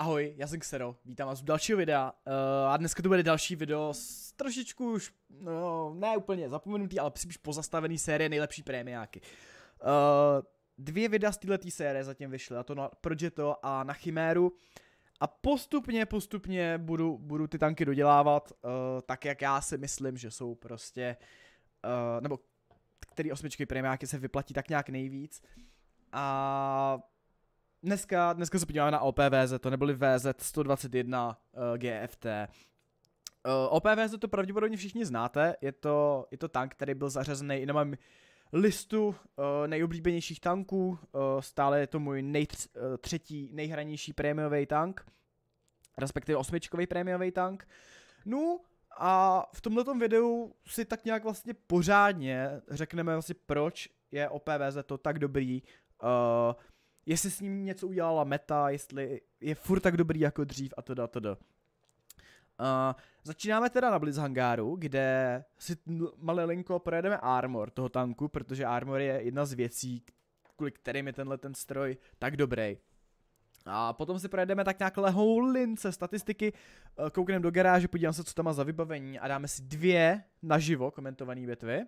Ahoj, já jsem Xero, vítám vás u dalšího videa uh, a dneska to bude další video s trošičku už, no ne úplně zapomenutý, ale příliš pozastavený série nejlepší prémiáky. Uh, dvě videa z této série zatím vyšly, a to na Progetto a na Chiméru a postupně, postupně budu, budu ty tanky dodělávat uh, tak, jak já si myslím, že jsou prostě, uh, nebo který osmičky prémiáky se vyplatí tak nějak nejvíc a dneska, dneska se podíváme na OPVZ, to nebyly VZ 121 uh, eh, GFT. Uh, eh, OPVZ to pravděpodobně všichni znáte, je to, je to tank, který byl zařazený i na mém listu uh, nejoblíbenějších tanků, uh, stále je to můj nejtř, uh, třetí nejhranější prémiový tank, respektive osmičkový prémiový tank. No a v tomto videu si tak nějak vlastně pořádně řekneme vlastně proč je OPVZ to tak dobrý, uh, jestli s ním něco udělala meta, jestli je furt tak dobrý jako dřív a to a to. Uh, začínáme teda na Blitz hangáru, kde si malilinko projedeme armor toho tanku, protože armor je jedna z věcí, kvůli kterým je tenhle ten stroj tak dobrý. A potom si projedeme tak nějak lince statistiky, eh, koukneme do garáže, podívám se, co tam má za vybavení a dáme si dvě naživo komentované bitvy.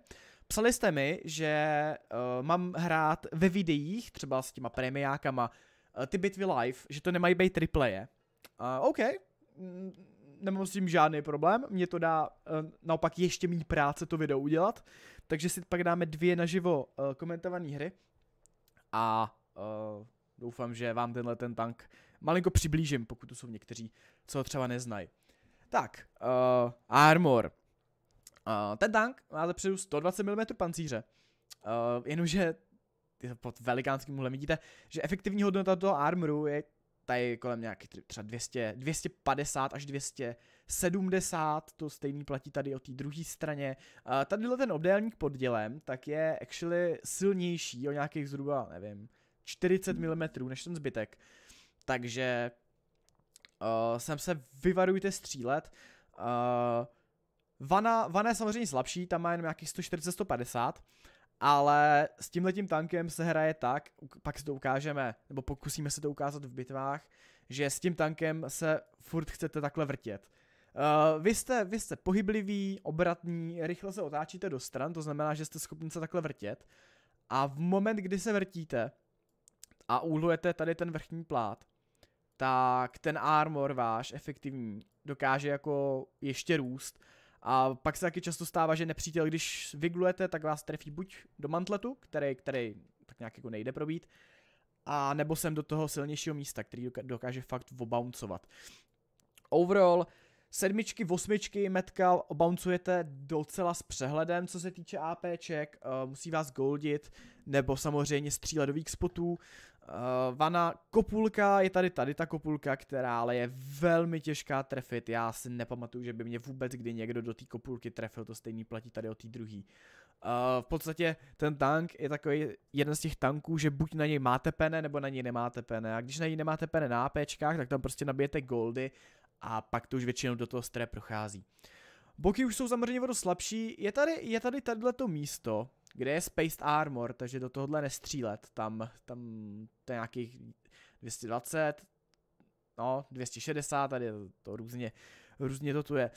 Psali jste mi, že uh, mám hrát ve videích, třeba s těma premiákama, uh, eh, ty bitvy live, že to nemají být replaye. Uh, OK, mm, nemám s tím žádný problém, mě to dá uh, naopak ještě méně práce to video udělat, takže si pak dáme dvě naživo uh, komentované hry a uh, doufám, že vám tenhle ten tank malinko přiblížím, pokud tu jsou někteří, co ho třeba neznají. Tak, uh, Armor. Uh, ten tank má zepředu 120 mm pancíře, uh, jenomže pod velikánským úhlem vidíte, že efektivní hodnota toho armoru je tady kolem nějakých třeba 200, 250 až 270, to stejný platí tady o té druhé straně. Uh, tadyhle ten obdélník pod dělem, tak je actually silnější o nějakých zhruba, nevím, 40 mm než ten zbytek. Takže uh, sem se vyvarujte střílet. Uh, Vana, Vana je samozřejmě slabší, tam má jenom nějakých 140-150, ale s tímhletím tankem se hraje tak, pak si to ukážeme, nebo pokusíme se to ukázat v bitvách, že s tím tankem se furt chcete takhle vrtět. Uh, vy, jste, vy jste pohyblivý, obratní, rychle se otáčíte do stran, to znamená, že jste schopni se takhle vrtět. A v moment, kdy se vrtíte a úhlujete tady ten vrchní plát, tak ten armor váš efektivní dokáže jako ještě růst a pak se taky často stává, že nepřítel, když vyglujete, tak vás trefí buď do mantletu, který, který tak nějak jako nejde probít, a nebo sem do toho silnějšího místa, který dokáže fakt obouncovat. Overall, Sedmičky, osmičky metkal obouncujete docela s přehledem, co se týče APček, uh, eh, musí vás goldit, nebo samozřejmě střílet do spotů. Uh, eh, vana kopulka, je tady tady ta kopulka, která ale je velmi těžká trefit, já si nepamatuju, že by mě vůbec kdy někdo do té kopulky trefil, to stejný platí tady o té druhý. Uh, v podstatě ten tank je takový jeden z těch tanků, že buď na něj máte pene, nebo na něj nemáte pene. A když na něj nemáte pene na APčkách, tak tam prostě nabijete goldy a pak to už většinou do toho stré prochází. Boky už jsou samozřejmě vodu slabší, je tady, je tady to místo, kde je Spaced Armor, takže do tohohle nestřílet, tam, tam to je nějakých 220, no, 260, tady to různě, různě to tu je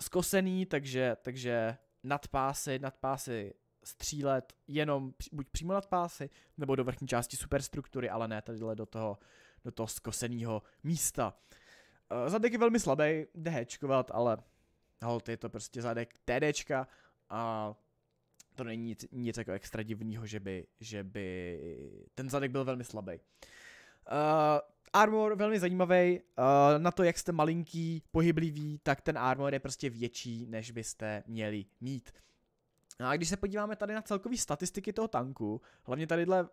skosený, takže, takže nad pásy, nad pásy střílet jenom buď přímo nad pásy, nebo do vrchní části superstruktury, ale ne tadyhle do toho, do toho skoseného místa. Uh, Eh, zadek je velmi slabý, jde hečkovat, ale hold, je to prostě zadek TDčka a to není nic, nic jako extra divného, že by, že by ten zadek byl velmi slabý. Uh, armor velmi zajímavý, uh, eh, na to, jak jste malinký, pohyblivý, tak ten armor je prostě větší, než byste měli mít. No a když se podíváme tady na celkové statistiky toho tanku, hlavně tadyhle uh,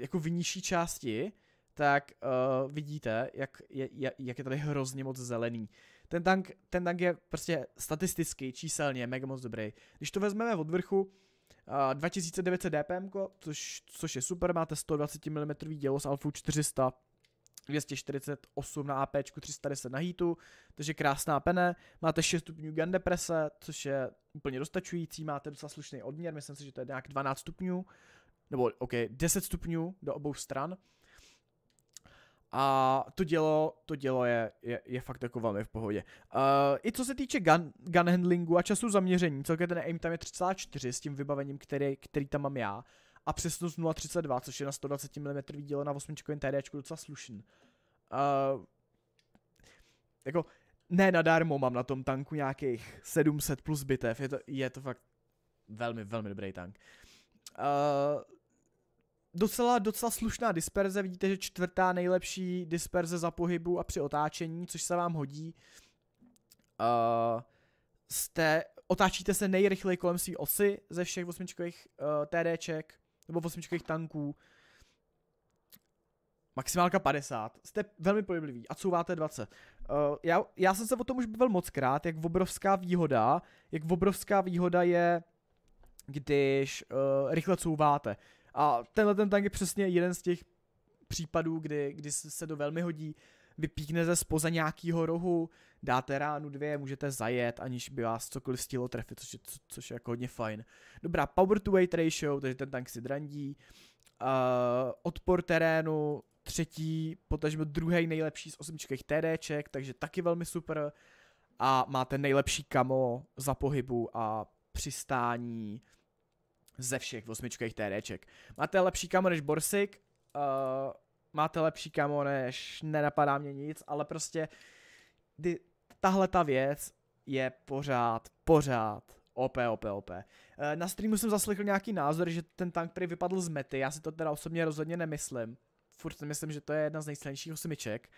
jako v nižší části, tak uh, vidíte, jak je, jak je tady hrozně moc zelený. Ten tank, ten tank je prostě statisticky, číselně mega moc dobrý. Když to vezmeme od vrchu, uh, 2900 dpm, což, což je super, máte 120 mm dělo s alfu 400, 248 na AP, 310 na heatu, takže krásná pene. Máte 6 stupňů gun deprese, což je úplně dostačující, máte docela slušný odměr, myslím si, že to je nějak 12 stupňů, nebo OK, 10 stupňů do obou stran a to dělo, to dělo je, je, je fakt jako velmi v pohodě. Uh, I co se týče gun, gun handlingu a času zaměření, celkem ten aim tam je 3,4 s tím vybavením, který, který tam mám já. A přesnost 0,32, což je na 120 mm dílo na 8 TD docela slušný. Uh, jako, ne nadarmo mám na tom tanku nějakých 700 plus bitev, je to, je to fakt velmi, velmi dobrý tank. Uh, docela, docela slušná disperze, vidíte, že čtvrtá nejlepší disperze za pohybu a při otáčení, což se vám hodí. Uh, jste, otáčíte se nejrychleji kolem své osy ze všech osmičkových uh, eh, TDček, nebo osmičkových tanků. Maximálka 50. Jste velmi pohybliví a couváte 20. Uh, eh, já, já jsem se o tom už bavil moc krát, jak obrovská výhoda, jak obrovská výhoda je, když uh, rychle couváte. A tenhle ten tank je přesně jeden z těch případů, kdy, kdy se to velmi hodí. Vypíkne ze spoza nějakého rohu, dáte ránu dvě, můžete zajet, aniž by vás cokoliv stílo trefit, což je, co, což je jako hodně fajn. Dobrá, power to weight ratio, takže ten tank si drandí. Uh, odpor terénu, třetí, potažmo druhý nejlepší z osmičkých TDček, takže taky velmi super. A máte nejlepší kamo za pohybu a přistání, ze všech osmičkových TDček. Máte lepší kamo než Borsik, uh, máte lepší kamo než nenapadá mě nic, ale prostě ty, tahle ta věc je pořád, pořád OP, OP, OP. Eh, na streamu jsem zaslechl nějaký názor, že ten tank prý vypadl z mety, já si to teda osobně rozhodně nemyslím. Furt myslím, že to je jedna z nejsilnějších osmiček.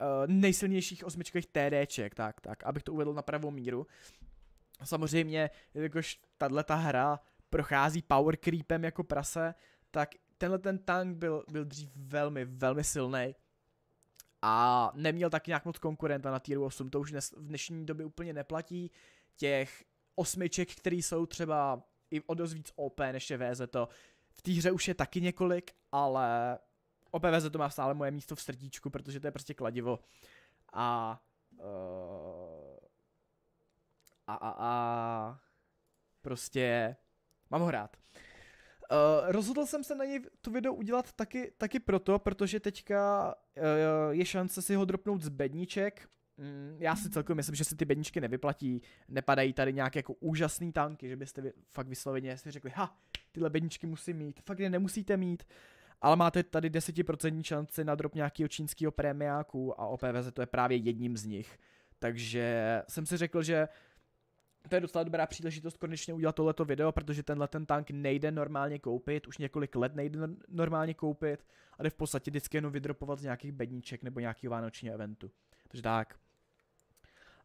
Eh, nejsilnějších osmičkových TDček, tak, tak, abych to uvedl na pravou míru. Samozřejmě, jakož tahle ta hra prochází power creepem jako prase, tak tenhle ten tank byl, byl dřív velmi, velmi silný a neměl tak nějak moc konkurenta na tier 8, to už dnes, v dnešní době úplně neplatí, těch osmiček, které jsou třeba i o dost víc OP než je VZ to. V té hře už je taky několik, ale OPVZ to má stále moje místo v srdíčku, protože to je prostě kladivo. A uh, a, a, a prostě Mám ho rád. Uh, rozhodl jsem se na něj to video udělat taky, taky proto, protože teďka uh, je šance si ho dropnout z bedniček. Mm, já si celkem myslím, že si ty bedničky nevyplatí, nepadají tady nějaké jako úžasné tanky, že byste fakt vysloveně si řekli, ha, tyhle bedničky musím mít, fakt je nemusíte mít, ale máte tady 10% šanci na drop nějakého čínského premiáku a OPVZ to je právě jedním z nich. Takže jsem si řekl, že uh, to je docela dobrá příležitost konečně udělat tohleto video, protože tenhle ten tank nejde normálně koupit, už několik let nejde normálně koupit a jde v podstatě vždycky jenom vydropovat z nějakých bedníček nebo nějakého vánočního eventu. Takže tak.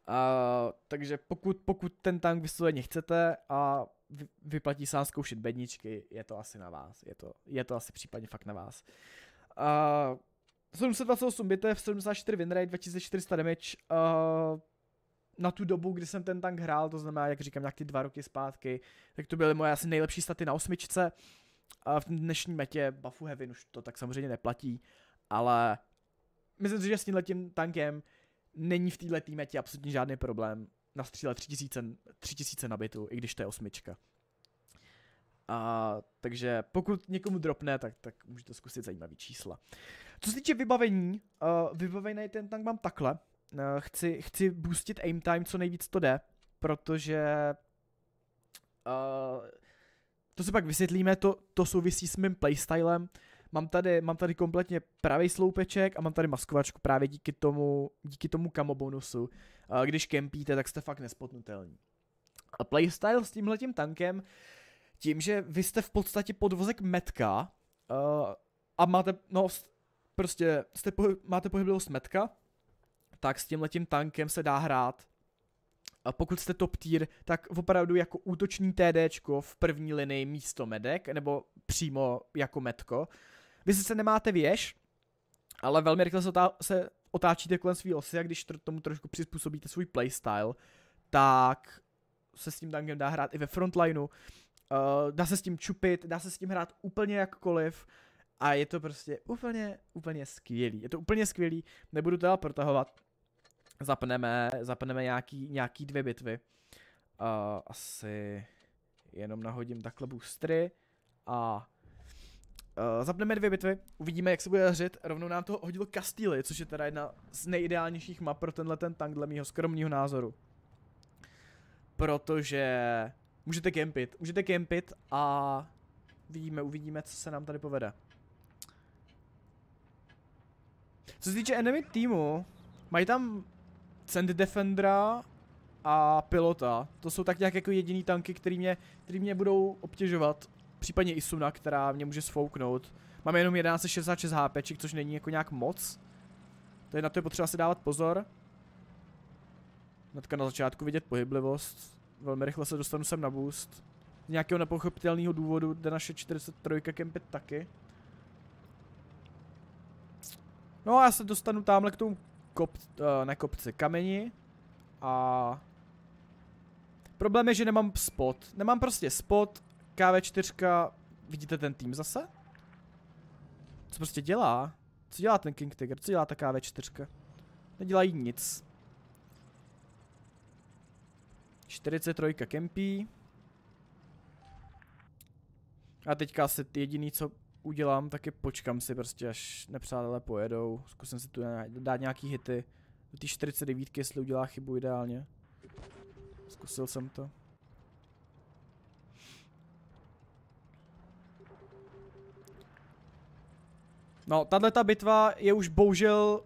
Uh, takže pokud, pokud ten tank vysloveně chcete a vy, vyplatí se vám zkoušet bedničky, je to asi na vás. Je to, je to asi případně fakt na vás. Uh, 728 bitev, 74 winrate, 2400 damage, uh, na tu dobu, kdy jsem ten tank hrál, to znamená, jak říkám, nějak ty dva roky zpátky, tak to byly moje asi nejlepší staty na osmičce. A v dnešní metě Buffu Heaven už to tak samozřejmě neplatí, ale myslím si, že s tímhletím tankem není v této metě absolutně žádný problém Na stříle 3000, 3000 na i když to je osmička. A, takže pokud někomu dropne, tak, tak můžete zkusit zajímavý čísla. Co se týče vybavení, uh, vybavený ten tank mám takhle. Eh, chci, chci boostit aim time, co nejvíc to jde, protože uh, to si pak vysvětlíme, to, to souvisí s mým playstylem. Mám tady, mám tady kompletně pravý sloupeček a mám tady maskovačku právě díky tomu, díky tomu kamo bonusu. Uh, eh, když kempíte, tak jste fakt nespotnutelní. A playstyle s tímhletím tankem, tím, že vy jste v podstatě podvozek metka uh, a máte, no, prostě jste pohyb, máte pohyblivost metka, tak s tím letím tankem se dá hrát. A pokud jste top tier, tak opravdu jako útoční TDčko v první linii místo medek, nebo přímo jako metko. Vy sice nemáte věž, ale velmi rychle se, otá- se otáčíte kolem svý osy a když tr- tomu trošku přizpůsobíte svůj playstyle, tak se s tím tankem dá hrát i ve frontlineu, uh, dá se s tím čupit, dá se s tím hrát úplně jakkoliv a je to prostě úplně, úplně skvělý. Je to úplně skvělý, nebudu to dál protahovat zapneme, zapneme nějaký, nějaký dvě bitvy. Uh, asi jenom nahodím takhle boostry a uh, zapneme dvě bitvy, uvidíme, jak se bude dařit. Rovnou nám to hodilo Castile, což je teda jedna z nejideálnějších map pro tenhle ten tank, dle mýho skromního názoru. Protože můžete kempit, můžete kempit a vidíme, uvidíme, co se nám tady povede. Co se týče enemy týmu, mají tam Sand Defendera a pilota. To jsou tak nějak jako jediný tanky, který mě, který mě budou obtěžovat. Případně i Suna, která mě může sfouknout. Mám jenom 1166 HP, což není jako nějak moc. To je na to je potřeba si dávat pozor. Hnedka na začátku vidět pohyblivost. Velmi rychle se dostanu sem na boost. Z nějakého nepochopitelného důvodu jde naše 43 kempit taky. No a já se dostanu tamhle k tomu kop, uh, eh, na kopci kameni a problém je, že nemám spot. Nemám prostě spot, KV4, vidíte ten tým zase? Co prostě dělá? Co dělá ten King Tiger? Co dělá ta KV4? Nedělají nic. 43 kempí. A teďka se jediný, co udělám, taky počkám si prostě, až nepřátelé pojedou. Zkusím si tu dát nějaký hity. Do té 49, jestli udělá chybu ideálně. Zkusil jsem to. No, tahle ta bitva je už bohužel,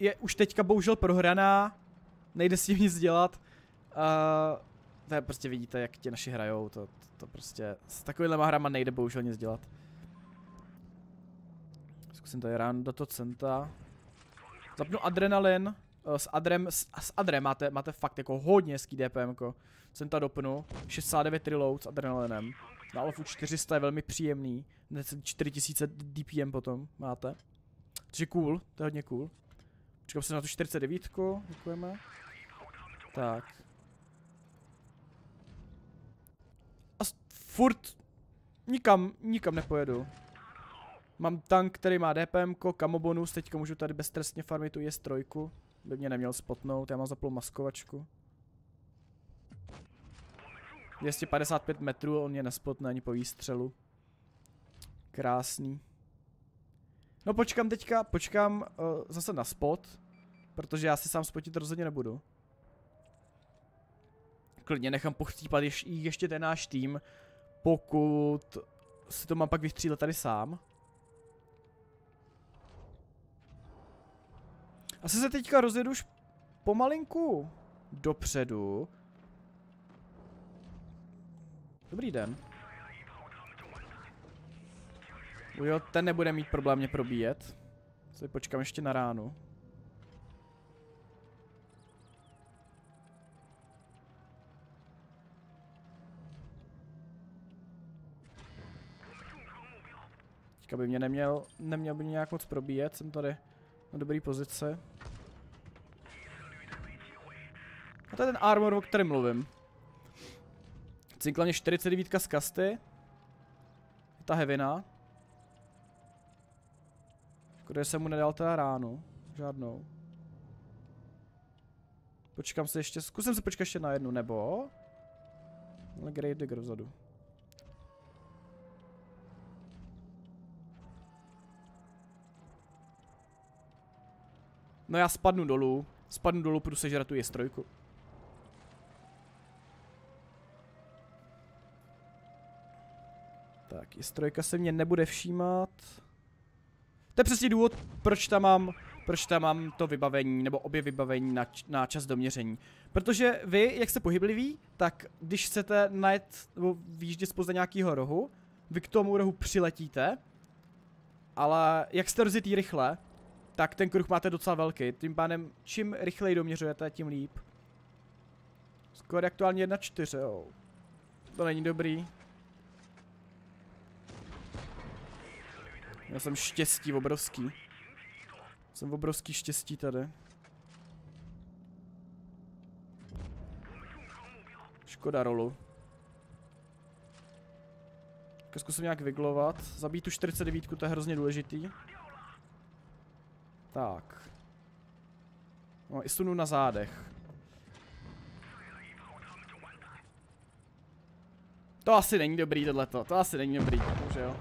je už teďka bohužel prohraná. Nejde s tím nic dělat. Uh, to je prostě vidíte, jak ti naši hrajou, to, to, to prostě s takovýhlema hrama nejde bohužel nic dělat. Zkusím tady ráno do to centa. Zapnu adrenalin. Eh, s Adrem, s, s Adrem máte, máte fakt jako hodně hezký DPM. -ko. Centa dopnu. 69 reload s adrenalinem. Na Alfu 400 je velmi příjemný. 4000 DPM potom máte. Což je cool, to je hodně cool. Počkám se na tu 49, -ku. děkujeme. Tak. A furt nikam, nikam nepojedu. Mám tank, který má DPM, kamo bonus, teďka můžu tady beztrestně farmit tu IS-3, by mě neměl spotnout, já mám zaplou maskovačku. 255 metrů, on mě nespotne ani po výstřelu. Krásný. No počkám teďka, počkám uh, zase na spot, protože já si sám spotit rozhodně nebudu. Klidně nechám pochcípat. ješ, ještě ten náš tým, pokud si to mám pak vystřílet tady sám. Asi se teďka rozjedu už pomalinku dopředu. Dobrý den. Jo, ten nebude mít problém mě probíjet. Se počkám ještě na ránu. Teďka by mě neměl, neměl by mě nějak moc probíjet, jsem tady na dobrý pozice. A to je ten armor, o kterém mluvím. Cinkleně 49 z kasty. Ta hevina. Kde jsem mu nedal teda ránu. Žádnou. Počkám se ještě, zkusím se počkat ještě na jednu, nebo... Ale Grave Digger vzadu. No já spadnu dolů, spadnu dolů, půjdu sežrat tu jestrojku. Tak, jestrojka se mě nebude všímat. To je přesně důvod, proč tam mám, proč tam mám to vybavení, nebo obě vybavení na, na čas doměření. Protože vy, jak jste pohybliví, tak když chcete najet nebo výjíždět spoza nějakého rohu, vy k tomu rohu přiletíte, ale jak jste rozjetý rychle, tak ten kruh máte docela velký. Tím pádem, čím rychleji doměřujete, tím líp. Skoro aktuálně 1 4, jo. To není dobrý. Já jsem štěstí obrovský. Jsem obrovský štěstí tady. Škoda rolu. Zkusím nějak vyglovat. Zabít tu 49, to je hrozně důležitý. Tak. No, i stunu na zádech. To asi není dobrý tohleto, to asi není dobrý, že jo.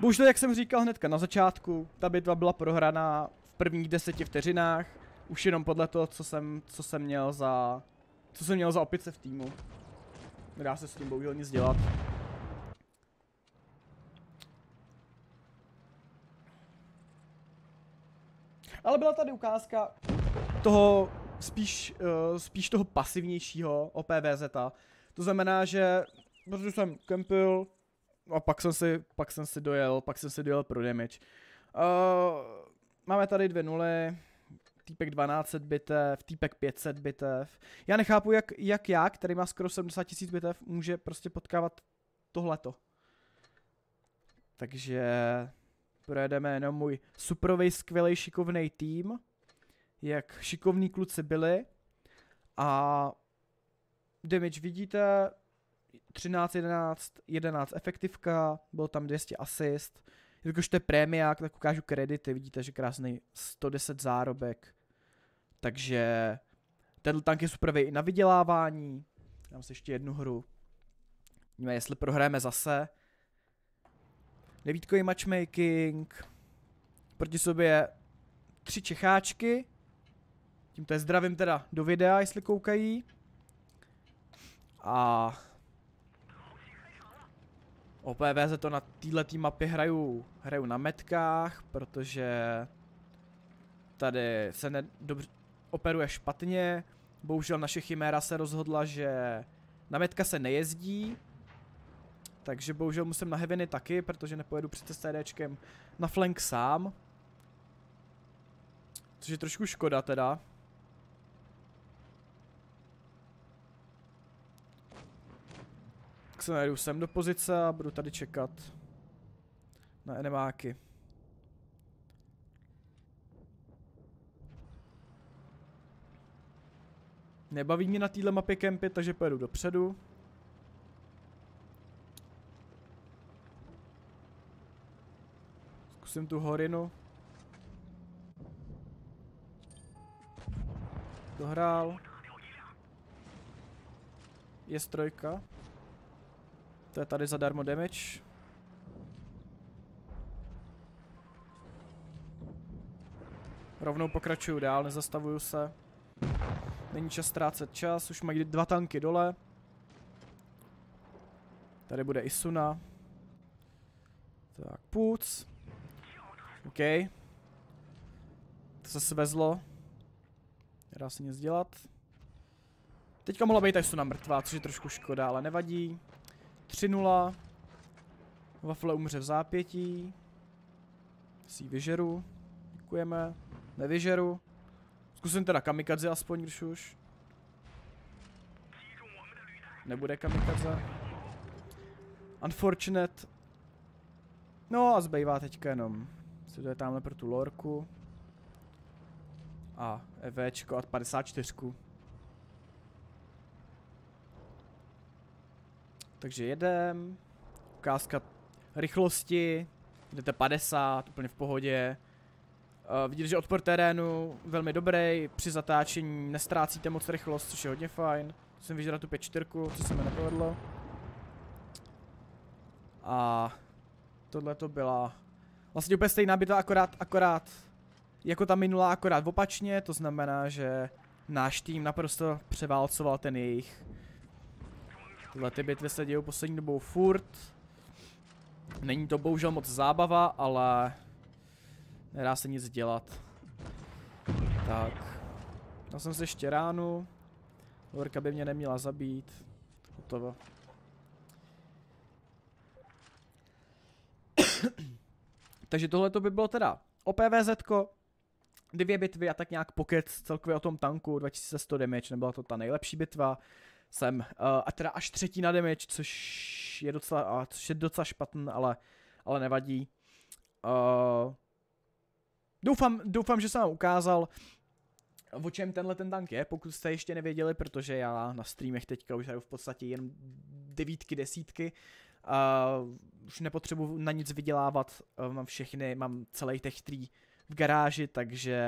Bohužel, jak jsem říkal hnedka na začátku, ta bitva byla prohraná v prvních deseti vteřinách, už jenom podle toho, co jsem, co jsem měl za, co jsem měl za opice v týmu. Nedá se s tím bohužel nic dělat. Ale byla tady ukázka toho spíš, uh, spíš toho pasivnějšího OPVZ. -a. To znamená, že protože jsem kempil a pak jsem si, pak jsem si dojel, pak jsem si dojel pro damage. Uh, máme tady dvě nuly, týpek 1200 bitev, týpek 500 bitev. Já nechápu, jak, jak já, který má skoro 70 tisíc bitev, může prostě potkávat tohleto. Takže projedeme jenom můj suprovej, skvělý, šikovný tým, jak šikovní kluci byli a damage vidíte, 13, 11, 11 efektivka, byl tam 200 assist, jakož to je prémiák, tak ukážu kredity, vidíte, že krásný 110 zárobek, takže tenhle tank je super i na vydělávání, dám si ještě jednu hru, Víme, jestli prohráme zase, devítkový matchmaking, proti sobě tři Čecháčky, tímto je zdravím teda do videa, jestli koukají. A OPVZ to na této mapě hraju, hraju na metkách, protože tady se ne, dobře, operuje špatně. Bohužel naše chiméra se rozhodla, že na metka se nejezdí, takže bohužel musím na heaviny taky, protože nepojedu přece s TDčkem na flank sám. Což je trošku škoda teda. Tak se najdu sem do pozice a budu tady čekat na enemáky. Nebaví mě na této mapě kempy, takže pojedu dopředu. Zkusím tu horinu. Dohrál. Je strojka. To je tady zadarmo damage. Rovnou pokračuju dál, nezastavuju se. Není čas ztrácet čas, už mají dva tanky dole. Tady bude Isuna. Tak, půc. OK. To se svezlo. Nedá se nic dělat. Teďka mohla být Suna mrtvá, což je trošku škoda, ale nevadí. 3-0. Wafle umře v zápětí. Si vyžeru. Děkujeme. Nevyžeru. Zkusím teda kamikadze aspoň, když už. Nebude kamikadze. Unfortunate. No a zbývá teďka jenom Prostě to je tamhle pro tu lorku. A EVčko a 54. Takže jedem. Ukázka rychlosti. Jdete 50, úplně v pohodě. Uh, vidíte, že odpor terénu velmi dobrý, při zatáčení nestrácíte moc rychlost, což je hodně fajn. Jsem vyžral tu 5-4, co se mi nepovedlo. A tohle to byla Vlastně úplně stejná to akorát, akorát jako ta minulá, akorát opačně, to znamená, že náš tým naprosto převálcoval ten jejich. Tyhle ty bitvy se dějou poslední dobou furt. Není to bohužel moc zábava, ale nedá se nic dělat. Tak. Dal jsem se ještě ránu. Lorka by mě neměla zabít. Hotovo. Takže tohle to by bylo teda OPVZ, dvě bitvy a tak nějak pokec celkově o tom tanku, 2100 damage, nebyla to ta nejlepší bitva, jsem, uh, a teda až třetí na damage, což je docela, uh, což je docela špatný, ale, ale nevadí. Uh, doufám, doufám, že jsem vám ukázal, o čem tenhle ten tank je, pokud jste ještě nevěděli, protože já na streamech teďka už hraju v podstatě jen devítky, desítky. Uh, už nepotřebuji na nic vydělávat, eh, mám všechny, mám celý těch tree v garáži, takže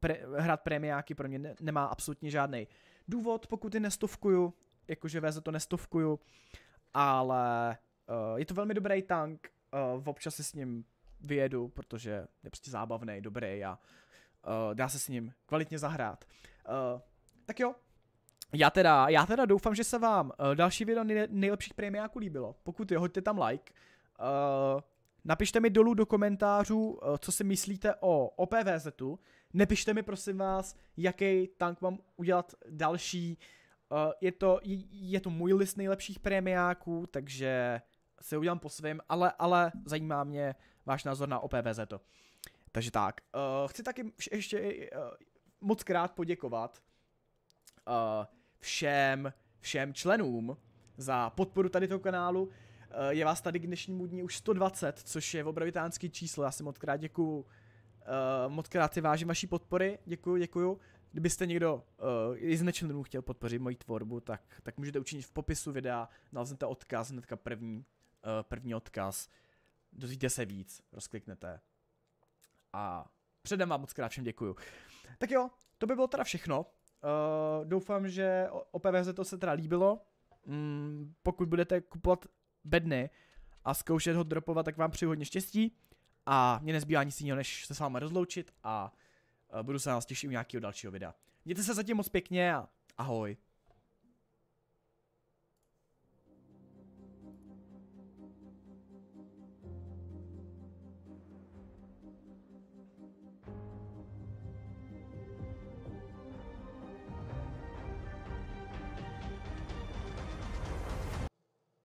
pre, hrát premiáky pro mě ne, nemá absolutně žádný důvod, pokud je nestovkuju, jakože VZ to nestovkuju, ale uh, je to velmi dobrý tank, uh, občas si s ním vyjedu, protože je prostě zábavný, dobrý a uh, dá se s ním kvalitně zahrát. Uh, tak jo, já teda, já teda doufám, že se vám uh, další video nej- nejlepších premiáků líbilo. Pokud jo, hoďte tam like. Uh, napište mi dolů do komentářů, uh, co si myslíte o OPVZ. Nepište mi prosím vás, jaký tank mám udělat další. Uh, je, to, je, je to můj list nejlepších premiáků, takže se udělám po svém, ale, ale zajímá mě váš názor na OPVZ. Takže tak, uh, chci taky ještě uh, moc krát poděkovat uh, všem, všem členům za podporu tady toho kanálu. Eh, je vás tady k dnešnímu dní už 120, což je obrovitánský číslo, já si moc krát děkuju. Eh, moc krát si vážím vaší podpory, děkuju, děkuju. Kdybyste někdo uh, i z nečlenů chtěl podpořit moji tvorbu, tak, tak můžete učinit v popisu videa, naleznete odkaz, hnedka první, uh, první odkaz, dozvíte se víc, rozkliknete. A předem vám moc krát všem děkuju. Tak jo, to by bylo teda všechno. Uh, doufám, že PVZ to se teda líbilo. Mm, pokud budete kupovat bedny a zkoušet ho dropovat, tak vám přeji hodně štěstí. A mě nezbývá nic jiného, než se s vámi rozloučit a uh, budu se na vás těšit u nějakého dalšího videa. Mějte se zatím moc pěkně a ahoj.